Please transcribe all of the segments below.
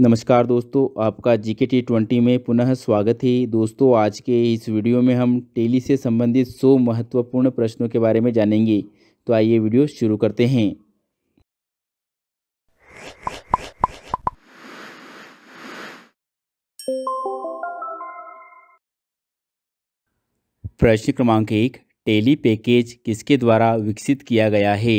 नमस्कार दोस्तों आपका जीके टी ट्वेंटी में पुनः स्वागत है दोस्तों आज के इस वीडियो में हम टेली से संबंधित सौ महत्वपूर्ण प्रश्नों के बारे में जानेंगे तो आइए वीडियो शुरू करते हैं प्रश्न क्रमांक एक टेली पैकेज किसके द्वारा विकसित किया गया है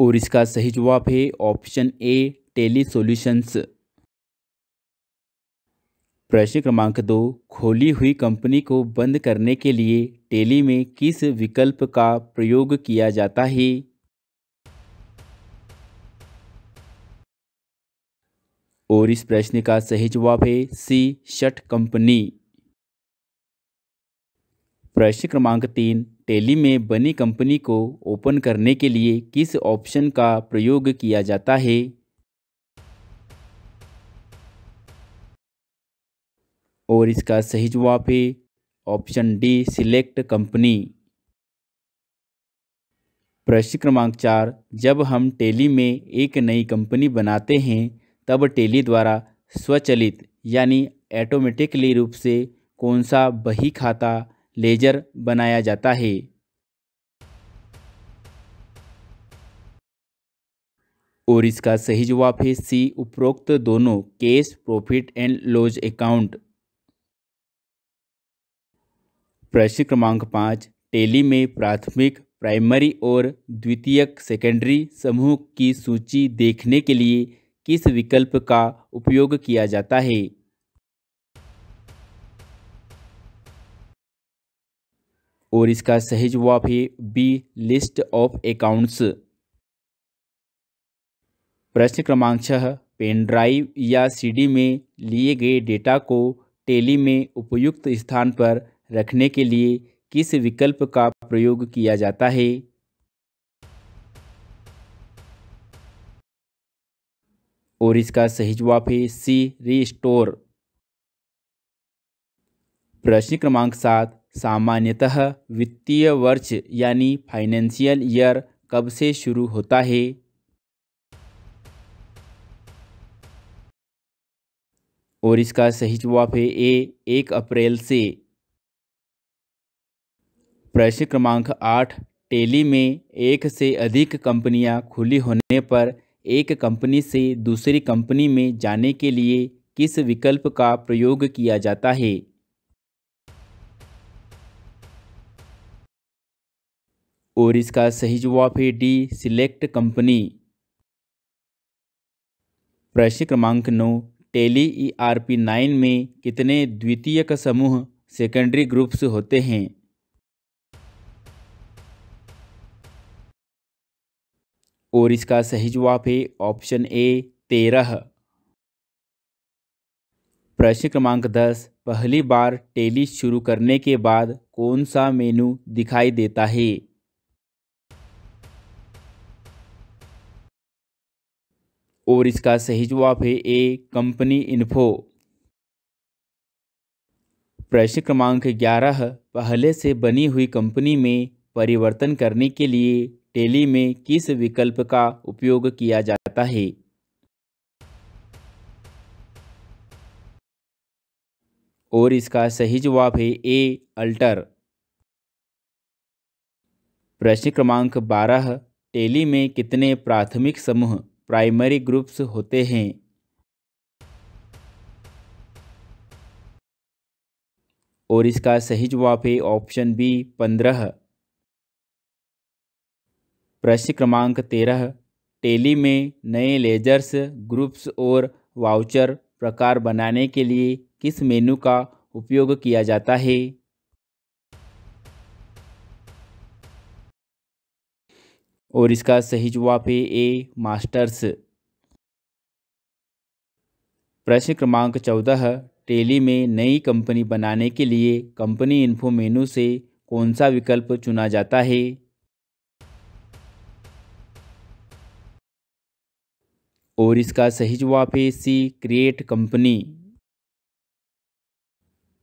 और इसका सही जवाब है ऑप्शन ए टेली सॉल्यूशंस प्रश्न क्रमांक दो खोली हुई कंपनी को बंद करने के लिए टेली में किस विकल्प का प्रयोग किया जाता है और इस प्रश्न का सही जवाब है सी शट कंपनी प्रश्न क्रमांक तीन टेली में बनी कंपनी को ओपन करने के लिए किस ऑप्शन का प्रयोग किया जाता है और इसका सही जवाब है ऑप्शन डी सिलेक्ट कंपनी प्रश्न क्रमांक चार जब हम टेली में एक नई कंपनी बनाते हैं तब टेली द्वारा स्वचलित यानी ऐटोमेटिकली रूप से कौन सा बही खाता लेजर बनाया जाता है और इसका सही जवाब है सी उपरोक्त दोनों case profit and loss account प्रश्न क्रमांक पाँच टेली में प्राथमिक प्राइमरी और द्वितीयक सेकेंडरी समूह की सूची देखने के लिए किस विकल्प का उपयोग किया जाता है और इसका सही जवाब है बी लिस्ट ऑफ अकाउंट्स प्रश्न क्रमांक छह पेन ड्राइव या सीडी में लिए गए डेटा को टेली में उपयुक्त स्थान पर रखने के लिए किस विकल्प का प्रयोग किया जाता है और इसका सही जवाब है सी स्टोर प्रश्न क्रमांक सात सामान्यतः वित्तीय वर्ष यानी फाइनेंशियल ईयर कब से शुरू होता है और इसका सही जवाब है ए एक अप्रैल से प्रश्न क्रमांक आठ टेली में एक से अधिक कंपनियां खुली होने पर एक कंपनी से दूसरी कंपनी में जाने के लिए किस विकल्प का प्रयोग किया जाता है और इसका सही जवाब है डी सिलेक्ट कंपनी प्रश्न क्रमांक नौ Tally E R P nine में कितने द्वितीयक समूह सेकेंडरी ग्रुप्स होते हैं और इसका सही जवाब है ऑप्शन ए तेरह प्रश्न क्रमांक दस पहली बार टेली शुरू करने के बाद कौन सा मेनू दिखाई देता है और इसका सही जवाब है ए कंपनी इन्फो प्रश्न क्रमांक ग्यारह पहले से बनी हुई कंपनी में परिवर्तन करने के लिए टेली में किस विकल्प का उपयोग किया जाता है और इसका सही जवाब है ए अल्टर प्रश्न क्रमांक बारह टेली में कितने प्राथमिक समूह प्राइमरी ग्रुप्स होते हैं और इसका सही जवाब है ऑप्शन बी पंद्रह प्रश्न क्रमांक तेरह टेली में नए लेजर्स ग्रुप्स और वाउचर प्रकार बनाने के लिए किस मेनू का उपयोग किया जाता है और इसका सही जवाब है ए मास्टर्स प्रश्न क्रमांक चौदह टेली में नई कंपनी बनाने के लिए कंपनी इन्फो मेनू से कौन सा विकल्प चुना जाता है और इसका सही जवाब है सी क्रिएट कंपनी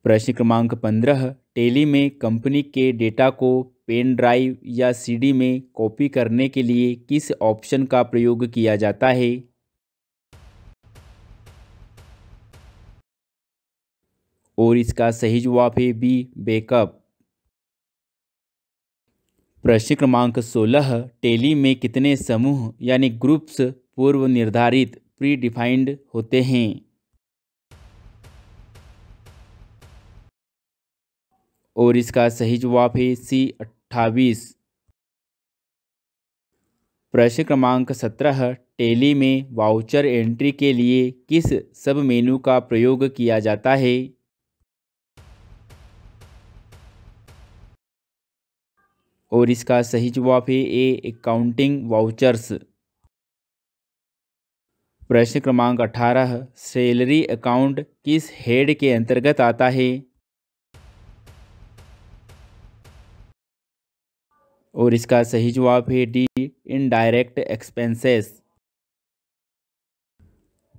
प्रश्न क्रमांक पंद्रह टेली में कंपनी के डेटा को पेन ड्राइव या सीडी में कॉपी करने के लिए किस ऑप्शन का प्रयोग किया जाता है और इसका सही जवाब है बी बैकअप प्रश्न क्रमांक 16 टेली में कितने समूह यानी ग्रुप्स पूर्व निर्धारित प्री डिफाइंड होते हैं और इसका सही जवाब है सी अट्ठावीस प्रश्न क्रमांक सत्रह टेली में वाउचर एंट्री के लिए किस सब मेनू का प्रयोग किया जाता है और इसका सही जवाब है ए अकाउंटिंग वाउचर्स प्रश्न क्रमांक अठारह सैलरी अकाउंट किस हेड के अंतर्गत आता है और इसका सही जवाब है डी इनडायरेक्ट एक्सपेंसेस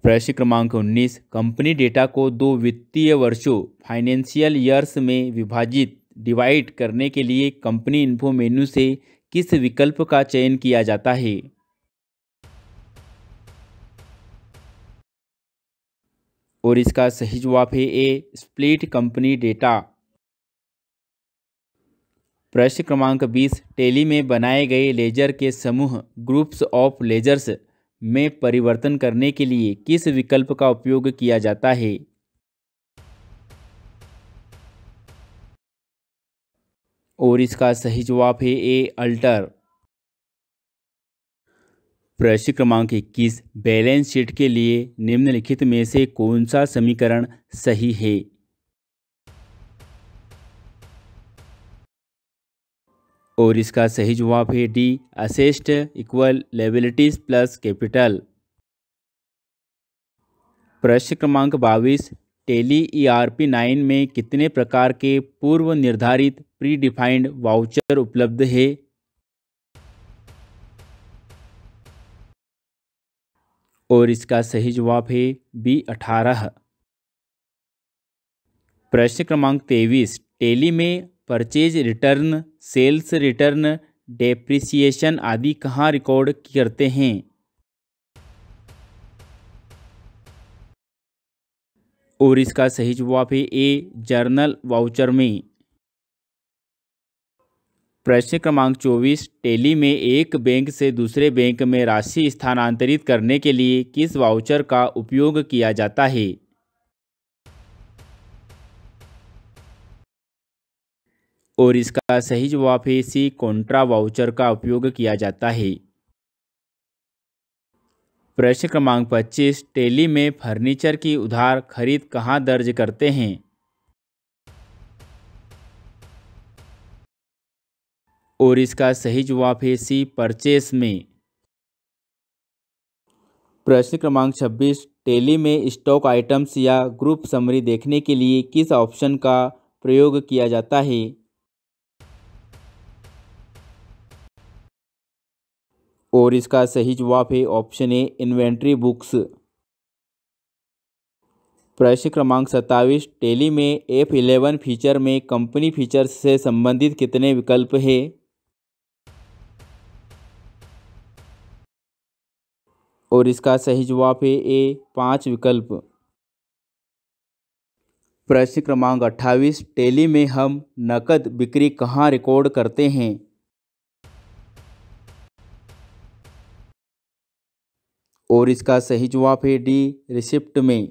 प्रश्न क्रमांक 19 कंपनी डेटा को दो वित्तीय वर्षों फाइनेंशियल ईयर्स में विभाजित डिवाइड करने के लिए कंपनी इन्फो मेन्यू से किस विकल्प का चयन किया जाता है और इसका सही जवाब है ए स्प्लिट कंपनी डेटा प्रश्न क्रमांक 20 टेली में बनाए गए लेजर के समूह ग्रुप्स ऑफ लेजर्स में परिवर्तन करने के लिए किस विकल्प का उपयोग किया जाता है और इसका सही जवाब है ए अल्टर प्रश्न क्रमांक इक्कीस बैलेंस शीट के लिए निम्नलिखित में से कौन सा समीकरण सही है और इसका सही जवाब है D assets equal liabilities plus capital प्रश्न क्रमांक बाईस Tally E R P nine में कितने प्रकार के पूर्व निर्धारित प्री डिफाइंड वाउचर उपलब्ध है और इसका सही जवाब है बी अठारह प्रश्न क्रमांक तेईस टेली में purchase return sales return depreciation आदि कहाँ रिकॉर्ड करते हैं और इसका सही जवाब है ए जर्नल वाउचर में प्रश्न क्रमांक चौबीस टेली में एक बैंक से दूसरे बैंक में राशि स्थानांतरित करने के लिए किस वाउचर का उपयोग किया जाता है और इसका सही जवाब है सी कॉन्ट्रा वाउचर का उपयोग किया जाता है प्रश्न क्रमांक 25 टेली में फर्नीचर की उधार खरीद कहाँ दर्ज करते हैं और इसका सही जवाब है सी परचेस में प्रश्न क्रमांक 26 टेली में स्टॉक आइटम्स या ग्रुप समरी देखने के लिए किस ऑप्शन का प्रयोग किया जाता है और इसका सही जवाब है ऑप्शन ए इन्वेंट्री बुक्स प्रश्न क्रमांक सत्ताईस टेली में एफ इलेवन फीचर में कंपनी फीचर से संबंधित कितने विकल्प है और इसका सही जवाब है ए पाँच विकल्प प्रश्न क्रमांक अट्ठाईस टेली में हम नकद बिक्री कहाँ रिकॉर्ड करते हैं और इसका सही जवाब है डी रिसिप्ट में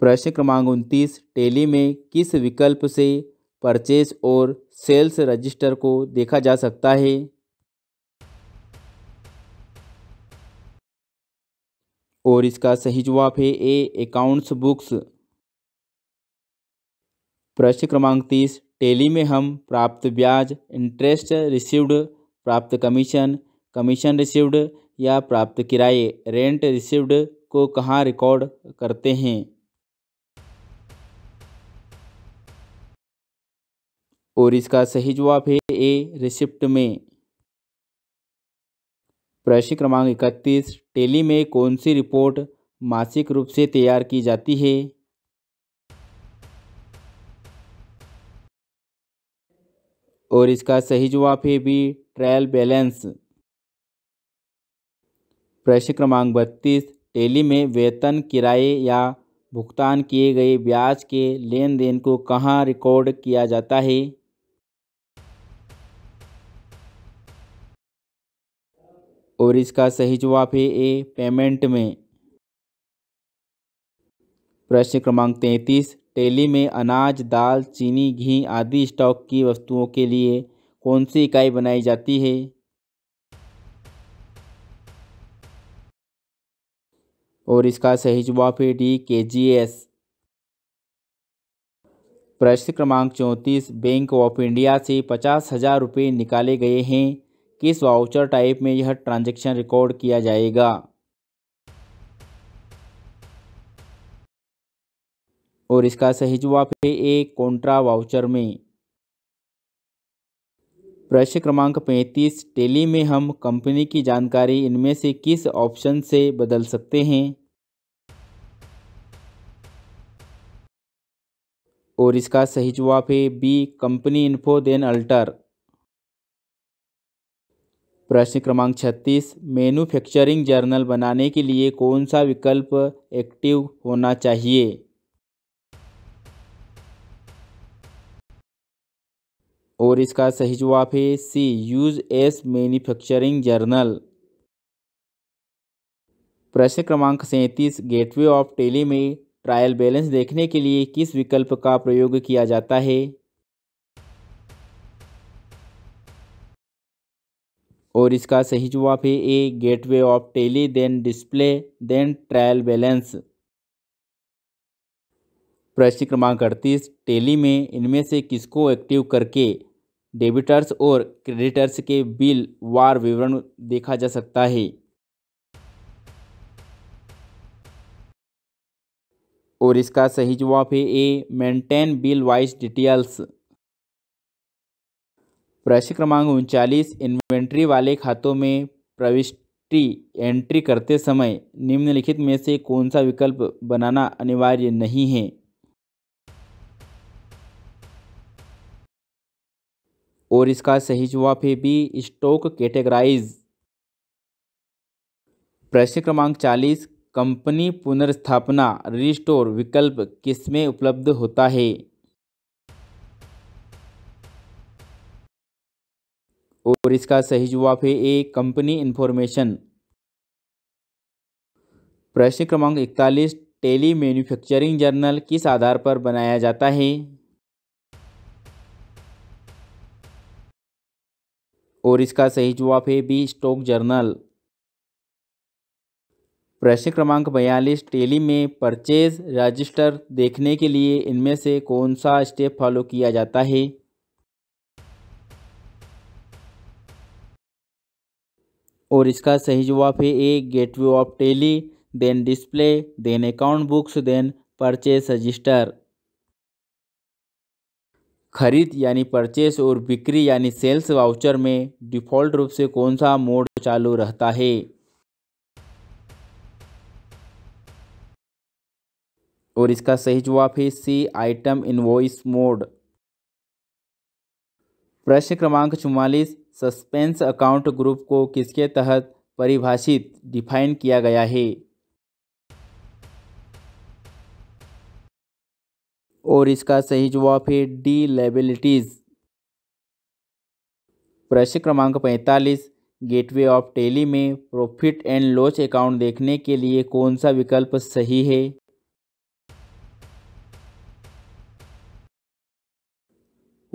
प्रश्न क्रमांक उनतीस टेली में किस विकल्प से परचेज और सेल्स रजिस्टर को देखा जा सकता है और इसका सही जवाब है ए अकाउंट्स बुक्स प्रश्न क्रमांक तीस टेली में हम प्राप्त ब्याज इंटरेस्ट रिसीव्ड प्राप्त कमीशन कमीशन रिसिव्ड या प्राप्त किराए रेंट रिसिव्ड को कहाँ रिकॉर्ड करते हैं और इसका सही जवाब है ए रिसिप्ट में प्रश्न क्रमांक इकतीस टेली में कौन सी रिपोर्ट मासिक रूप से तैयार की जाती है और इसका सही जवाब है बी ट्रायल बैलेंस प्रश्न क्रमांक बत्तीस टेली में वेतन किराए या भुगतान किए गए ब्याज के लेन देन को कहाँ रिकॉर्ड किया जाता है और इसका सही जवाब है ए पेमेंट में प्रश्न क्रमांक तैंतीस टेली में अनाज दाल चीनी घी आदि स्टॉक की वस्तुओं के लिए कौन सी इकाई बनाई जाती है और इसका सही जवाब है डी के जी एस प्रश्न क्रमांक चौंतीस बैंक ऑफ इंडिया से पचास हज़ार रुपये निकाले गए हैं किस वाउचर टाइप में यह ट्रांजैक्शन रिकॉर्ड किया जाएगा और इसका सही जवाब है ए कॉन्ट्रा वाउचर में प्रश्न क्रमांक 35 टेली में हम कंपनी की जानकारी इनमें से किस ऑप्शन से बदल सकते हैं और इसका सही जवाब है B company info then alter प्रश्न क्रमांक 36 मैन्युफैक्चरिंग जर्नल बनाने के लिए कौन सा विकल्प एक्टिव होना चाहिए और इसका सही जवाब है C use as manufacturing journal प्रश्न क्रमांक सैंतीस गेटवे ऑफ टेली में ट्रायल बैलेंस देखने के लिए किस विकल्प का प्रयोग किया जाता है और इसका सही जवाब है A gateway of Tally then display then trial balance प्रश्न क्रमांक अड़तीस टेली में इनमें से किसको एक्टिव करके डेबिटर्स और क्रेडिटर्स के बिल वार विवरण देखा जा सकता है और इसका सही जवाब है A maintain bill wise details प्रश्न क्रमांक उनचालीस इन्वेंट्री वाले खातों में प्रविष्टि एंट्री करते समय निम्नलिखित में से कौन सा विकल्प बनाना अनिवार्य नहीं है और इसका सही जवाब है बी स्टॉक कैटेगराइज प्रश्न क्रमांक चालीस कंपनी पुनर्स्थापना रिस्टोर विकल्प किसमें उपलब्ध होता है और इसका सही जवाब है ए कंपनी इंफॉर्मेशन प्रश्न क्रमांक इकतालीस टेली मैन्युफैक्चरिंग जर्नल किस आधार पर बनाया जाता है और इसका सही जवाब है बी स्टॉक जर्नल प्रश्न क्रमांक बयालीस टेली में परचेज रजिस्टर देखने के लिए इनमें से कौन सा स्टेप फॉलो किया जाता है और इसका सही जवाब है A gateway of Tally then display then account books then purchase register खरीद यानी परचेस और बिक्री यानी सेल्स वाउचर में डिफ़ॉल्ट रूप से कौन सा मोड चालू रहता है और इसका सही जवाब है सी आइटम इनवॉइस मोड प्रश्न क्रमांक चुमालीस सस्पेंस अकाउंट ग्रुप को किसके तहत परिभाषित डिफाइन किया गया है और इसका सही जवाब है डी लेबिलिटीज़ प्रश्न क्रमांक पैंतालीस गेटवे ऑफ टेली में प्रॉफिट एंड लॉस अकाउंट देखने के लिए कौन सा विकल्प सही है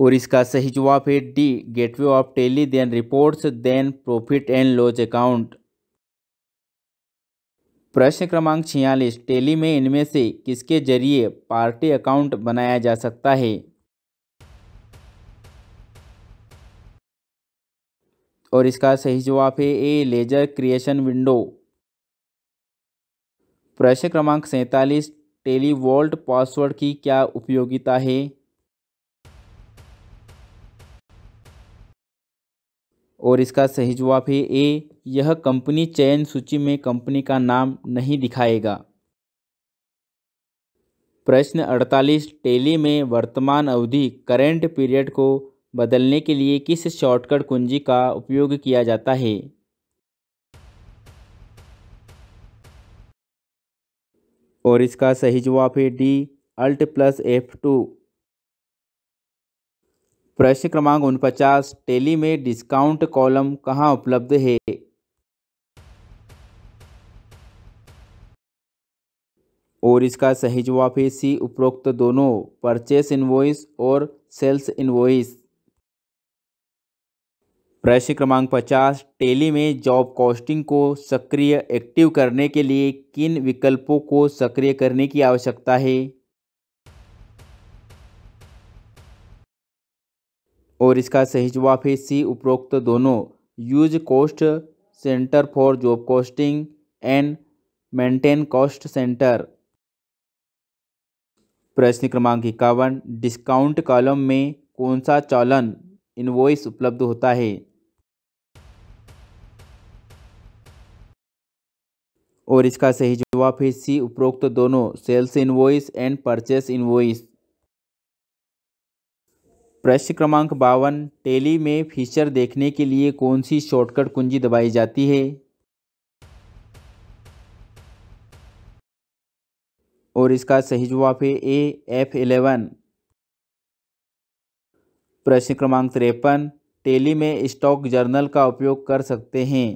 और इसका सही जवाब है D gateway of Tally then reports then profit and loss account प्रश्न क्रमांक छियालीस टेली में इनमें से किसके जरिए पार्टी अकाउंट बनाया जा सकता है और इसका सही जवाब है ए लेजर क्रिएशन विंडो प्रश्न क्रमांक सैंतालीस वॉल्ट पासवर्ड की क्या उपयोगिता है और इसका सही जवाब है ए यह कंपनी चयन सूची में कंपनी का नाम नहीं दिखाएगा प्रश्न 48 टेली में वर्तमान अवधि करेंट पीरियड को बदलने के लिए किस शॉर्टकट कुंजी का उपयोग किया जाता है और इसका सही जवाब है D alt plus F two प्रश्न क्रमांक उनपचास टेली में डिस्काउंट कॉलम कहाँ उपलब्ध है और इसका सही जवाब है सी उपरोक्त दोनों परचेस इनवॉइस और सेल्स इनवॉइस प्रश्न क्रमांक पचास टेली में जॉब कॉस्टिंग को सक्रिय एक्टिव करने के लिए किन विकल्पों को सक्रिय करने की आवश्यकता है और इसका सही जवाब है सी उपरोक्त दोनों use cost centre for job costing and maintain cost centre प्रश्न क्रमांक इक्यावन डिस्काउंट कॉलम में कौन सा चालन इन्वॉइस उपलब्ध होता है और इसका सही जवाब है सी उपरोक्त दोनों sales invoice and purchase invoice प्रश्न क्रमांक बावन टेली में फीचर देखने के लिए कौन सी शॉर्टकट कुंजी दबाई जाती है और इसका सही जवाब है ए एफ एलेवन प्रश्न क्रमांक तिरपन टेली में स्टॉक जर्नल का उपयोग कर सकते हैं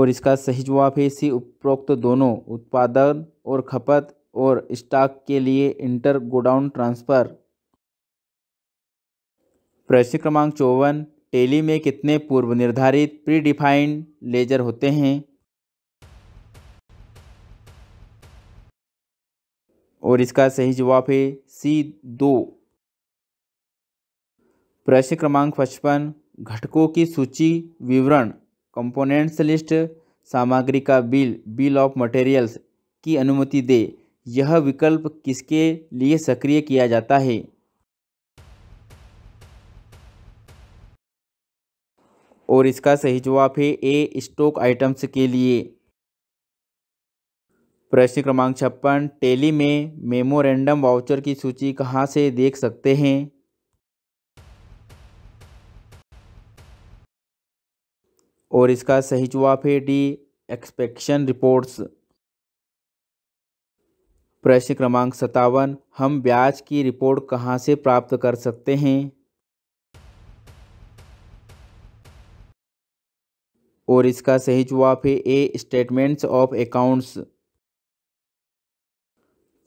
और इसका सही जवाब है सी उपरोक्त दोनों उत्पादन और खपत और स्टॉक के लिए इंटर गोडाउन ट्रांसफ़र प्रश्न क्रमांक चौवन टेली में कितने पूर्व निर्धारित प्री डिफाइंड लेजर होते हैं और इसका सही जवाब है सी दो प्रश्न क्रमांक पचपन घटकों की सूची विवरण कंपोनेंट्स लिस्ट सामग्री का बिल बिल ऑफ मटेरियल्स की अनुमति दे यह विकल्प किसके लिए सक्रिय किया जाता है और इसका सही जवाब है ए स्टॉक आइटम्स के लिए प्रश्न क्रमांक छप्पन टेली में मेमोरेंडम वाउचर की सूची कहाँ से देख सकते हैं और इसका सही जवाब है डी एक्सपेक्शन रिपोर्ट्स प्रश्न क्रमांक सत्तावन हम ब्याज की रिपोर्ट कहाँ से प्राप्त कर सकते हैं और इसका सही जवाब है ए स्टेटमेंट्स ऑफ अकाउंट्स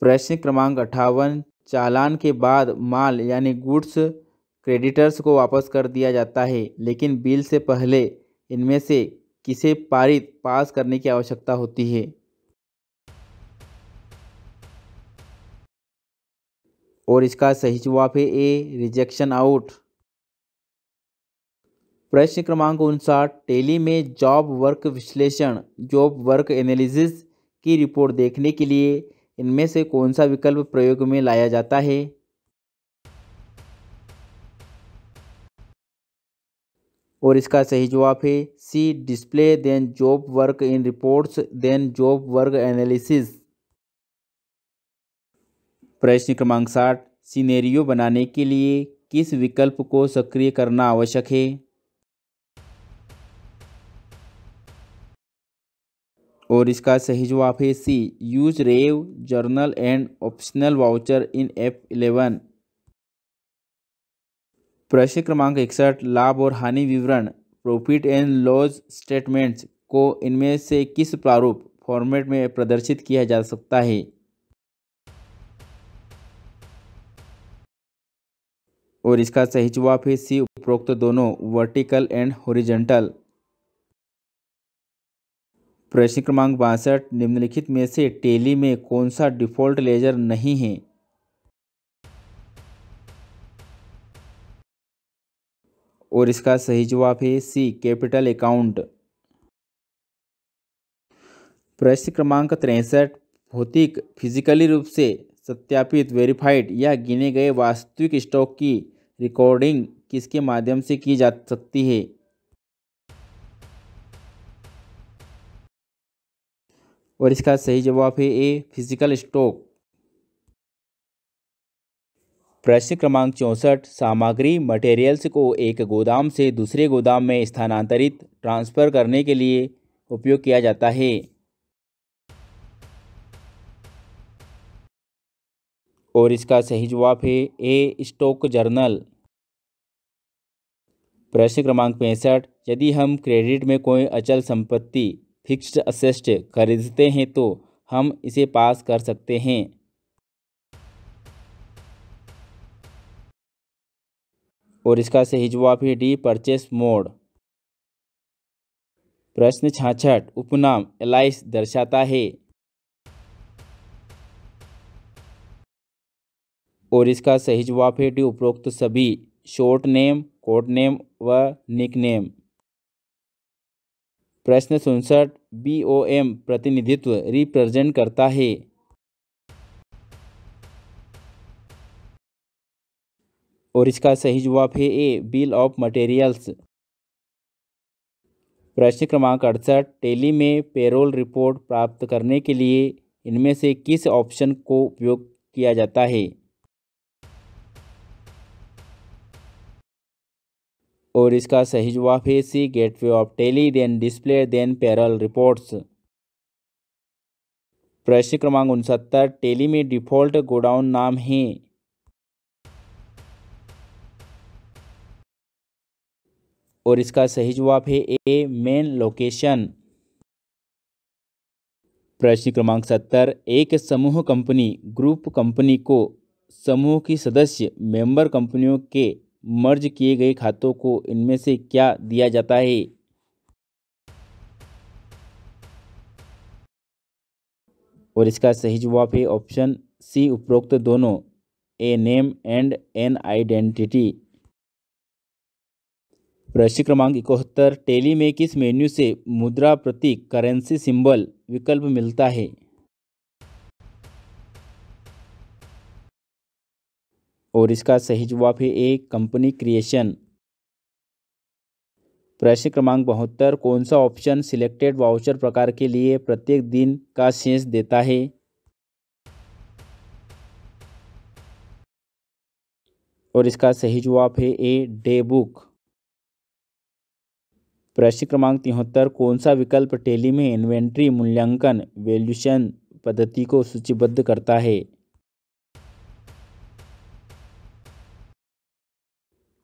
प्रश्न क्रमांक अट्ठावन चालान के बाद माल यानी गुड्स क्रेडिटर्स को वापस कर दिया जाता है लेकिन बिल से पहले इनमें से किसे पारित पास करने की आवश्यकता होती है और इसका सही जवाब है ए रिजेक्शन आउट प्रश्न क्रमांक उनसाठ टेली में जॉब वर्क विश्लेषण जॉब वर्क एनालिसिस की रिपोर्ट देखने के लिए इनमें से कौन सा विकल्प प्रयोग में लाया जाता है और इसका सही जवाब है C display then job work in reports then job work analysis प्रश्न क्रमांक साठ सीनेरियो बनाने के लिए किस विकल्प को सक्रिय करना आवश्यक है और इसका सही जवाब है C use rev journal and optional voucher in F eleven प्रश्न क्रमांक इकसठ लाभ और हानि विवरण प्रॉफिट एंड लॉस स्टेटमेंट्स को इनमें से किस प्रारूप फॉर्मेट में प्रदर्शित किया जा सकता है और इसका सही जवाब है सी उपरोक्त दोनों वर्टिकल एंड होरिजेंटल प्रश्न क्रमांक बासठ निम्नलिखित में से टेली में कौन सा डिफॉल्ट लेजर नहीं है और इसका सही जवाब है सी कैपिटल अकाउंट प्रश्न क्रमांक तिरसठ भौतिक फिजिकली रूप से सत्यापित वेरीफाइड या गिने गए वास्तविक स्टॉक की रिकॉर्डिंग किसके माध्यम से की जा सकती है और इसका सही जवाब है ए फिजिकल स्टॉक प्रश्न क्रमांक चौंसठ सामग्री मटेरियल्स को एक गोदाम से दूसरे गोदाम में स्थानांतरित ट्रांसफ़र करने के लिए उपयोग किया जाता है और इसका सही जवाब है ए स्टॉक जर्नल प्रश्न क्रमांक पैंसठ यदि हम क्रेडिट में कोई अचल संपत्ति फिक्स्ड असेस्ट खरीदते हैं तो हम इसे पास कर सकते हैं और इसका सही जवाब है डी परचेस मोड प्रश्न छाछठ उपनाम एलाइस दर्शाता है और इसका सही जवाब है डी उपरोक्त सभी शॉर्ट नेम कोड नेम व निक नेम प्रश्न सुनसठ बी ओ एम प्रतिनिधित्व रिप्रेजेंट करता है और इसका सही जवाब है ए बिल ऑफ मटेरियल्स प्रश्न क्रमांक अड़सठ टेली में पेरोल रिपोर्ट प्राप्त करने के लिए इनमें से किस ऑप्शन को उपयोग किया जाता है और इसका सही जवाब है C gateway of Tally then display then payroll reports प्रश्न क्रमांक उनसत्तर टेली में डिफॉल्ट गोडाउन नाम है और इसका सही जवाब है ए मेन लोकेशन प्रश्न क्रमांक सत्तर एक समूह कंपनी ग्रुप कंपनी को समूह की सदस्य मेंबर कंपनियों के मर्ज किए गए खातों को इनमें से क्या दिया जाता है और इसका सही जवाब है ऑप्शन सी उपरोक्त दोनों A name and an identity प्रश्न क्रमांक इकहत्तर टेली में किस मेन्यू से मुद्रा प्रतीक करेंसी सिंबल विकल्प मिलता है और इसका सही जवाब है ए कंपनी क्रिएशन प्रश्न क्रमांक बहत्तर कौन सा ऑप्शन सिलेक्टेड वाउचर प्रकार के लिए प्रत्येक दिन का शेष देता है और इसका सही जवाब है ए डे बुक प्रश्न क्रमांक तिहत्तर कौन सा विकल्प टेली में इन्वेंट्री मूल्यांकन वैल्यूशन पद्धति को सूचीबद्ध करता है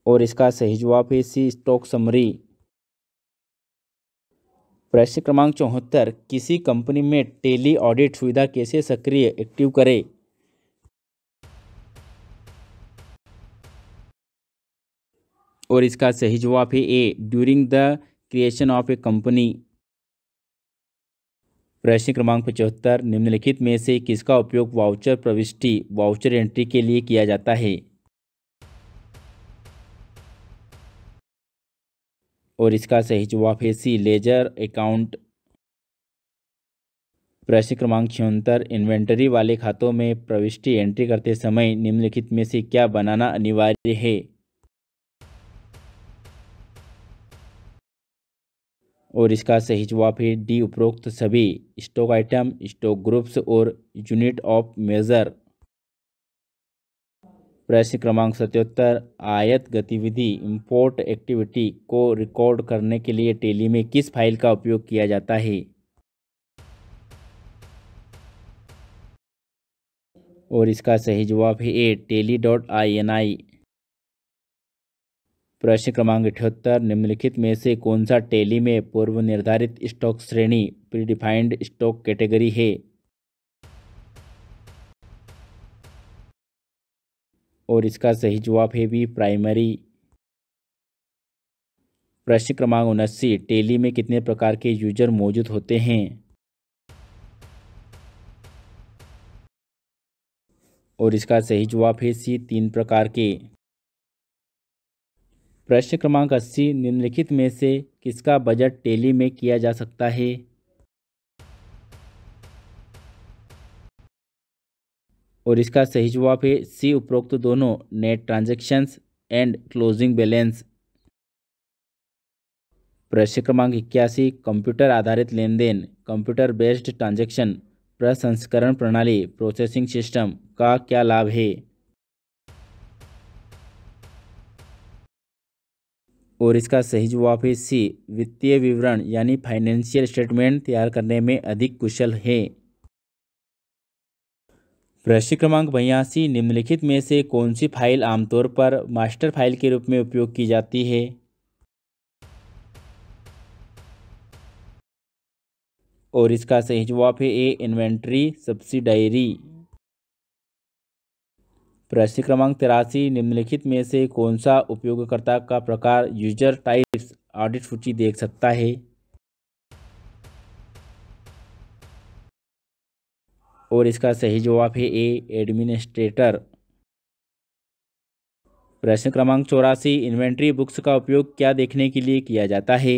और इसका सही जवाब है सी स्टॉक समरी प्रश्न क्रमांक चौहत्तर किसी कंपनी में टेली ऑडिट सुविधा कैसे सक्रिय एक्टिव करें और इसका सही जवाब है A during the creation of a company प्रश्न क्रमांक पचहत्तर निम्नलिखित में से किसका उपयोग वाउचर प्रविष्टि वाउचर एंट्री के लिए किया जाता है और इसका सही जवाब है सी लेजर अकाउंट प्रश्न क्रमांक छिहत्तर इन्वेंटरी वाले खातों में प्रविष्टि एंट्री करते समय निम्नलिखित में से क्या बनाना अनिवार्य है और इसका सही जवाब है डी उपरोक्त सभी स्टॉक आइटम स्टॉक ग्रुप्स और यूनिट ऑफ मेजर प्रश्न क्रमांक सत्योत्तर आयत गतिविधि इंपोर्ट एक्टिविटी को रिकॉर्ड करने के लिए टेली में किस फाइल का उपयोग किया जाता है और इसका सही जवाब है A Tally dot I N I प्रश्न क्रमांक अठहत्तर निम्नलिखित में से कौन सा टेली में पूर्व निर्धारित स्टॉक श्रेणी प्रीडिफाइंड स्टॉक कैटेगरी है और इसका सही जवाब है भी प्राइमरी प्रश्न क्रमांक उन्नासी टेली में कितने प्रकार के यूजर मौजूद होते हैं और इसका सही जवाब है सी तीन प्रकार के प्रश्न क्रमांक अस्सी निम्नलिखित में से किसका बजट टेली में किया जा सकता है और इसका सही जवाब है सी उपरोक्त दोनों net transactions and closing balance प्रश्न क्रमांक इक्यासी कंप्यूटर आधारित लेन देन कंप्यूटर बेस्ड ट्रांजेक्शन प्रसंस्करण प्रणाली प्रोसेसिंग सिस्टम का क्या लाभ है और इसका सही जवाब है सी वित्तीय विवरण यानी फाइनेंशियल स्टेटमेंट तैयार करने में अधिक कुशल है प्रश्न क्रमांक बयासी निम्नलिखित में से कौन सी फाइल आमतौर पर मास्टर फाइल के रूप में उपयोग की जाती है और इसका सही जवाब है ए इन्वेंट्री सब्सिडायरी प्रश्न क्रमांक तिरासी निम्नलिखित में से कौन सा उपयोगकर्ता का प्रकार यूजर टाइप्स ऑडिट सूची देख सकता है और इसका सही जवाब है ए एडमिनिस्ट्रेटर प्रश्न क्रमांक चौरासी इन्वेंट्री बुक्स का उपयोग क्या देखने के लिए किया जाता है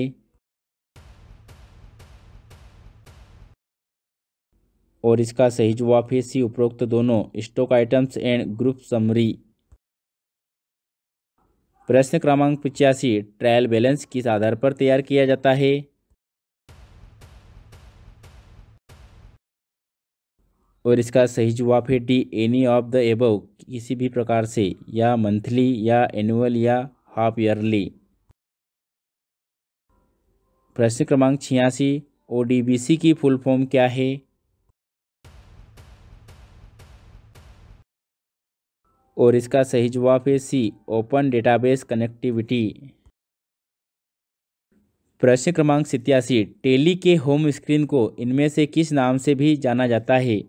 और इसका सही जवाब है सी उपरोक्त दोनों stock items and group summary प्रश्न क्रमांक पिचासी ट्रायल बैलेंस किस आधार पर तैयार किया जाता है और इसका सही जवाब है D any of the above किसी भी प्रकार से या मंथली या एनुअल या हाफ ईयरली प्रश्न क्रमांक छियासी ओ की फुल फॉर्म क्या है और इसका सही जवाब है सी ओपन डेटाबेस कनेक्टिविटी प्रश्न क्रमांक सितयासी टेली के होम स्क्रीन को इनमें से किस नाम से भी जाना जाता है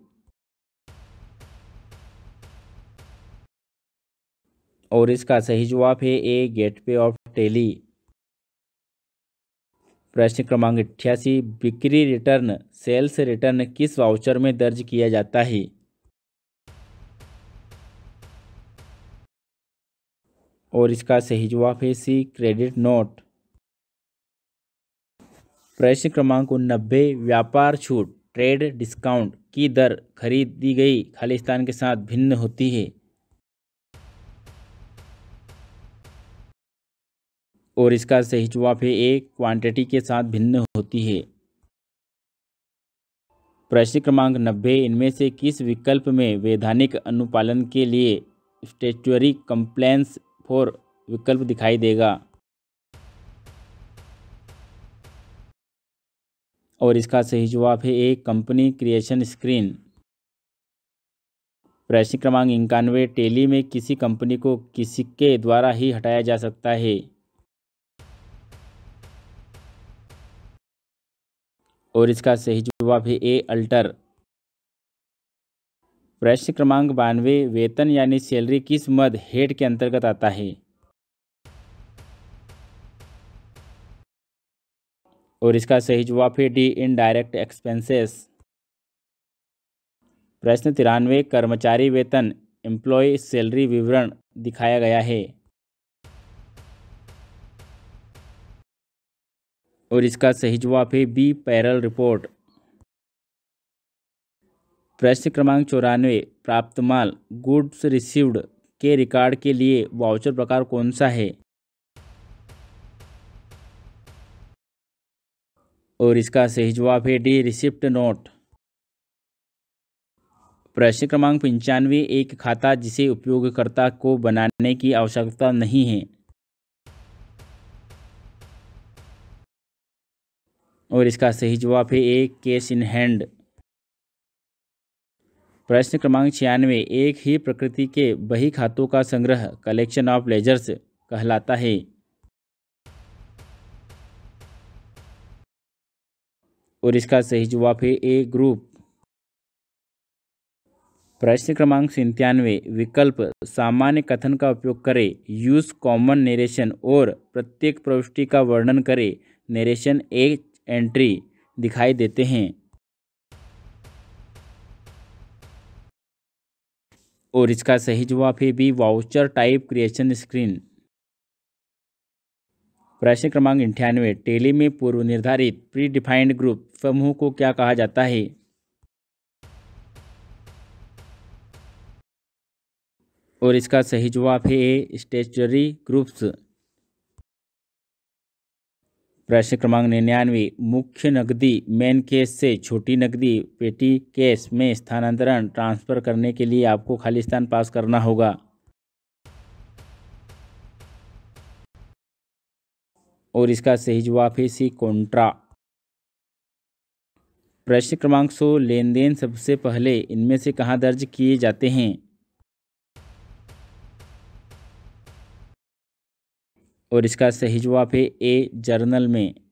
और इसका सही जवाब है ए गेटवे ऑफ टेली प्रश्न क्रमांक अठासी बिक्री रिटर्न सेल्स रिटर्न किस वाउचर में दर्ज किया जाता है और इसका सही जवाब है सी क्रेडिट नोट प्रश्न क्रमांक नब्बे व्यापार छूट ट्रेड डिस्काउंट की दर खरीदी गई खालिस्तान के साथ भिन्न होती है और इसका सही जवाब है ए क्वांटिटी के साथ भिन्न होती है प्रश्न क्रमांक नब्बे इनमें से किस विकल्प में वैधानिक अनुपालन के लिए स्टेचुअरी कंप्लेंस फॉर विकल्प दिखाई देगा और इसका सही जवाब है ए कंपनी क्रिएशन स्क्रीन प्रश्न क्रमांक इक्यानवे टेली में किसी कंपनी को किसी के द्वारा ही हटाया जा सकता है और इसका सही जवाब है ए अल्टर प्रश्न क्रमांक बानवे वेतन यानी सैलरी किस मद हेड के अंतर्गत आता है और इसका सही जवाब है डी इनडायरेक्ट एक्सपेंसेस प्रश्न तिरानवे कर्मचारी वेतन एम्प्लॉय सैलरी विवरण दिखाया गया है और इसका सही जवाब है बी पैरल रिपोर्ट प्रश्न क्रमांक चौरानवे प्राप्त माल गुड्स रिसीव्ड के रिकॉर्ड के लिए वाउचर प्रकार कौन सा है और इसका सही जवाब है डी रिसिप्ट नोट प्रश्न क्रमांक पंचानवे एक खाता जिसे उपयोगकर्ता को बनाने की आवश्यकता नहीं है और इसका सही जवाब है ए केस इन हैंड प्रश्न क्रमांक छियानवे एक ही प्रकृति के बही खातों का संग्रह कलेक्शन ऑफ लेजर्स कहलाता है और इसका सही जवाब है ए ग्रुप प्रश्न क्रमांक सिंतानवे विकल्प सामान्य कथन का उपयोग करें यूज कॉमन नेरेशन और प्रत्येक प्रविष्टि का वर्णन करें नेरेशन ए एंट्री दिखाई देते हैं और इसका सही जवाब है B voucher type creation screen प्रश्न क्रमांक अंठानवे टेली में पूर्व निर्धारित प्री डिफाइंड ग्रुप समूह को क्या कहा जाता है और इसका सही जवाब है ए स्टेचरी ग्रुप्स प्रश्न क्रमांक निन्यानवे मुख्य नकदी मेन केस से छोटी नकदी पेटी केस में स्थानांतरण ट्रांसफर करने के लिए आपको खाली स्थान पास करना होगा और इसका सही जवाब है सी कॉन्ट्रा प्रश्न क्रमांक सौ लेन देन सबसे पहले इनमें से कहाँ दर्ज किए जाते हैं और इसका सही जवाब है ए जर्नल में